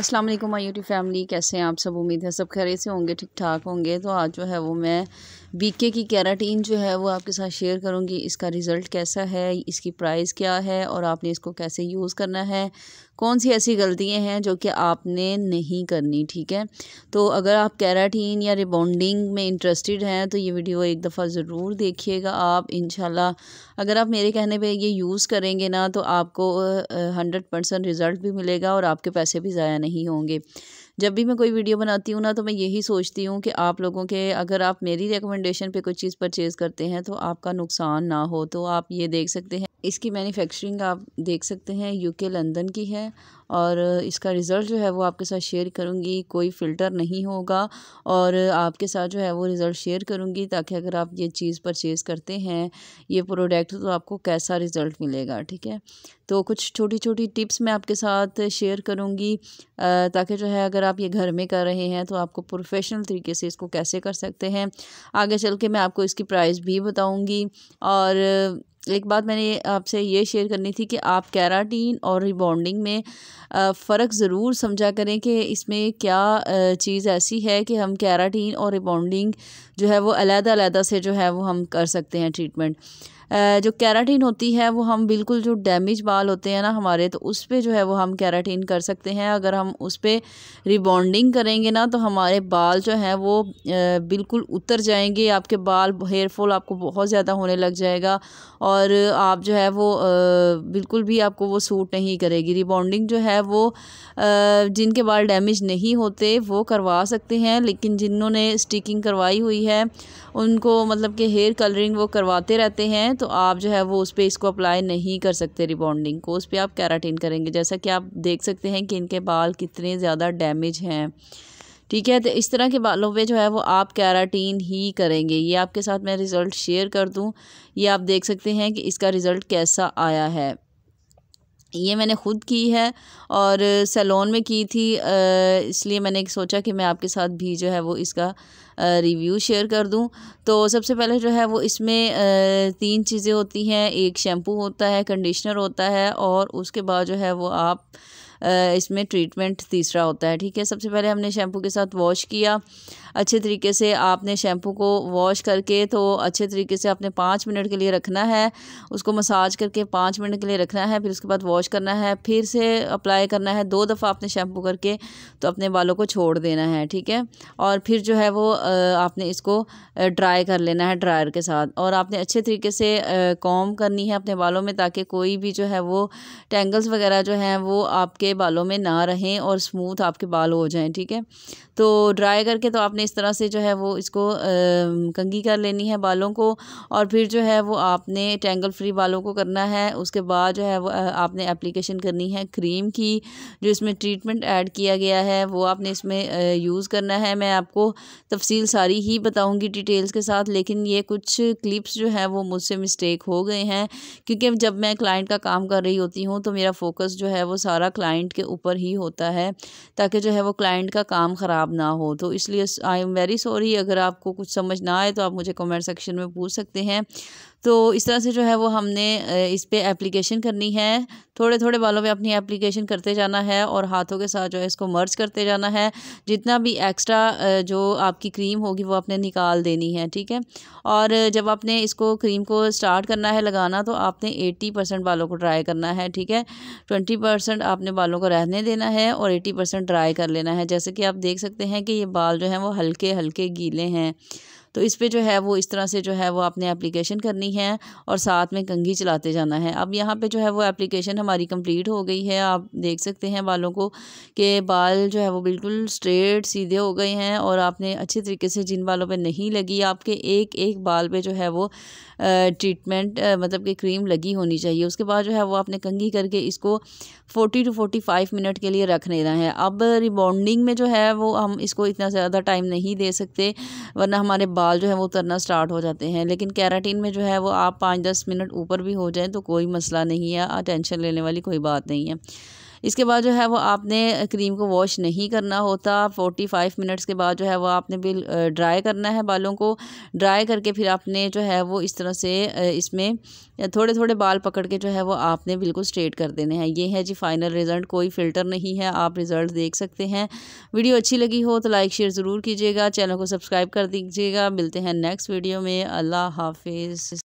अस्सलाम वालेकुम my YouTube family कैसे हैं आप सब उम्मीद है सब खैरियत से होंगे ठीक ठाक होंगे तो आज जो है वो मैं बीके की कैराटीन जो है वो आपके साथ शेयर करूँगी इसका रिज़ल्ट कैसा है इसकी प्राइस क्या है और आपने इसको कैसे यूज़ करना है कौन सी ऐसी गलतियाँ हैं जो कि आपने नहीं करनी ठीक है तो अगर आप कैराटीन या रिबॉन्डिंग में इंटरेस्टेड हैं तो ये वीडियो एक दफ़ा ज़रूर देखिएगा आप इन अगर आप मेरे कहने पर ये यूज़ करेंगे ना तो आपको हंड्रेड परसेंट रिज़ल्ट भी मिलेगा और आपके पैसे भी ज़ाया नहीं होंगे जब भी मैं कोई वीडियो बनाती हूँ ना तो मैं यही सोचती हूँ कि आप लोगों के अगर आप मेरी रिकमेंडेशन पे कोई चीज़ परचेज़ करते हैं तो आपका नुकसान ना हो तो आप ये देख सकते हैं इसकी मैन्युफैक्चरिंग आप देख सकते हैं यूके लंदन की है और इसका रिज़ल्ट जो है वो आपके साथ शेयर करूँगी कोई फ़िल्टर नहीं होगा और आपके साथ जो है वो रिज़ल्ट शेयर करूँगी ताकि अगर आप ये चीज़ परचेज़ करते हैं ये प्रोडक्ट तो आपको कैसा रिज़ल्ट मिलेगा ठीक है तो कुछ छोटी छोटी टिप्स मैं आपके साथ शेयर करूँगी ताकि जो है अगर आप ये घर में कर रहे हैं तो आपको प्रोफेशनल तरीके से इसको कैसे कर सकते हैं आगे चल के मैं आपको इसकी प्राइस भी बताऊँगी और एक बात मैंने आपसे ये शेयर करनी थी कि आप कैराटीन और रिबॉन्डिंग में फ़र्क ज़रूर समझा करें कि इसमें क्या चीज़ ऐसी है कि हम कैराटीन और रिबॉन्डिंग जो है वो अलग-अलग से जो है वो हम कर सकते हैं ट्रीटमेंट जो कैराटीन होती है वो हम बिल्कुल जो डैमेज बाल होते हैं ना हमारे तो उस पर जो है वो हम कैराटीन कर सकते हैं अगर हम उस पर रिबॉन्डिंग करेंगे ना तो हमारे बाल जो हैं वो बिल्कुल उतर जाएंगे आपके बाल हेयर फॉल आपको बहुत ज़्यादा होने लग जाएगा और आप जो है वो बिल्कुल भी आपको वो सूट नहीं करेगी रिबॉन्डिंग जो है वो जिनके बाल डैमेज नहीं होते वो करवा सकते हैं लेकिन जिन्होंने स्टिकिंग करवाई हुई है उनको मतलब कि हेयर कलरिंग वो करवाते रहते हैं तो आप जो है वो उस पर इसको अप्लाई नहीं कर सकते रिबॉन्डिंग को उस पर आप कैराटीन करेंगे जैसा कि आप देख सकते हैं कि इनके बाल कितने ज़्यादा डैमेज हैं ठीक है तो इस तरह के बालों पे जो है वो आप कैराटीन ही करेंगे ये आपके साथ मैं रिज़ल्ट शेयर कर दूँ ये आप देख सकते हैं कि इसका रिज़ल्ट कैसा आया है ये मैंने ख़ुद की है और सैलोन में की थी इसलिए मैंने सोचा कि मैं आपके साथ भी जो है वो इसका रिव्यू शेयर कर दूं तो सबसे पहले जो है वो इसमें तीन चीज़ें होती हैं एक शैम्पू होता है कंडीशनर होता है और उसके बाद जो है वो आप इसमें ट्रीटमेंट तीसरा होता है ठीक है सबसे पहले हमने शैम्पू के साथ वॉश किया अच्छे तरीके से आपने शैम्पू को वॉश करके तो अच्छे तरीके से आपने पाँच मिनट के लिए रखना है उसको मसाज करके पाँच मिनट के लिए रखना है फिर उसके बाद वॉश करना है फिर से अप्लाई करना है दो दफ़ा आपने शैम्पू करके तो अपने बालों को छोड़ देना है ठीक है और फिर जो है वो आपने इसको ड्राई कर लेना है ड्रायर के साथ और आपने अच्छे तरीके से कॉम करनी है अपने बालों में ताकि कोई भी जो है वो टेंगल्स वगैरह जो हैं वो आपके बालों में ना रहें और स्मूथ आपके बाल हो जाएं ठीक है तो ड्राई करके तो आपने इस तरह से जो है वो इसको आ, कंगी कर लेनी है बालों को और फिर जो है वो आपने टेंगल फ्री बालों को करना है उसके बाद जो है वो आपने एप्लीकेशन करनी है क्रीम की जो इसमें ट्रीटमेंट ऐड किया गया है वो आपने इसमें यूज़ करना है मैं आपको तफसील सारी ही बताऊँगी डिटेल्स के साथ लेकिन ये कुछ क्लिप्स जो है वो मुझसे मिस्टेक हो गए हैं क्योंकि जब मैं क्लाइंट का काम कर रही होती हूँ तो मेरा फोकस जो है वो सारा क्लाइंट के ऊपर ही होता है ताकि जो है वो क्लाइंट का काम ख़राब ख़राब ना हो तो इसलिए आई एम वेरी सॉरी अगर आपको कुछ समझ ना आए तो आप मुझे कमेंट सेक्शन में पूछ सकते हैं तो इस तरह से जो है वो हमने इस पर एप्लीकेशन करनी है थोड़े थोड़े बालों में अपनी एप्लीकेशन करते जाना है और हाथों के साथ जो है इसको मर्ज करते जाना है जितना भी एक्स्ट्रा जो आपकी क्रीम होगी वो आपने निकाल देनी है ठीक है और जब आपने इसको क्रीम को स्टार्ट करना है लगाना तो आपने एट्टी परसेंट बालों को ड्राई करना है ठीक है ट्वेंटी परसेंट आपने बालों को रहने देना है और एट्टी परसेंट ड्राई कर लेना है जैसे कि आप देख सकते हैं कि ये बाल जो हैं वो हल्के हल्के गीले हैं तो इस पर जो है वो इस तरह से जो है वो आपने एप्लीकेशन करनी है और साथ में कंघी चलाते जाना है अब यहाँ पर जो है वो एप्लीकेशन हमारी कम्प्लीट हो गई है आप देख सकते हैं बालों को कि बाल जो है वो बिल्कुल स्ट्रेट सीधे हो गए हैं और आपने अच्छे तरीके से जिन बालों पर नहीं लगी आपके एक एक बाल पर जो है वो ट्रीटमेंट मतलब कि क्रीम लगी होनी चाहिए उसके बाद जो है वो आपने कंघी करके इसको forty to forty five minute के लिए रख लेना है अब रिबॉन्डिंग में जो है वो हम इसको इतना ज़्यादा टाइम नहीं दे सकते वरना हमारे बाल बाल जो है वो उतरना स्टार्ट हो जाते हैं लेकिन कैराटीन में जो है वो आप पाँच दस मिनट ऊपर भी हो जाए तो कोई मसला नहीं है टेंशन लेने वाली कोई बात नहीं है इसके बाद जो है वो आपने क्रीम को वॉश नहीं करना होता फोर्टी फाइव मिनट्स के बाद जो है वो आपने बिल ड्राई करना है बालों को ड्राई करके फिर आपने जो है वो इस तरह से इसमें थोड़े थोड़े बाल पकड़ के जो है वो आपने बिल्कुल स्ट्रेट कर देने हैं ये है जी फाइनल रिजल्ट कोई फ़िल्टर नहीं है आप रिज़ल्ट देख सकते हैं वीडियो अच्छी लगी हो तो लाइक शेयर ज़रूर कीजिएगा चैनल को सब्सक्राइब कर दीजिएगा मिलते हैं नेक्स्ट वीडियो में अल्लाह हाफिज़